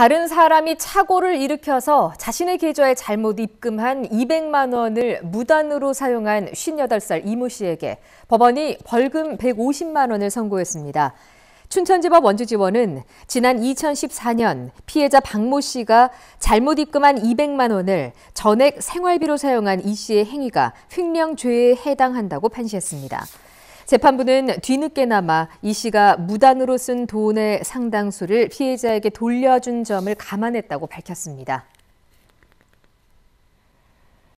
다른 사람이 착오를 일으켜서 자신의 계좌에 잘못 입금한 200만 원을 무단으로 사용한 58살 이모 씨에게 법원이 벌금 150만 원을 선고했습니다. 춘천지법 원주지원은 지난 2014년 피해자 박모 씨가 잘못 입금한 200만 원을 전액 생활비로 사용한 이 씨의 행위가 횡령죄에 해당한다고 판시했습니다. 재판부는 뒤늦게나마 이 씨가 무단으로 쓴 돈의 상당수를 피해자에게 돌려준 점을 감안했다고 밝혔습니다.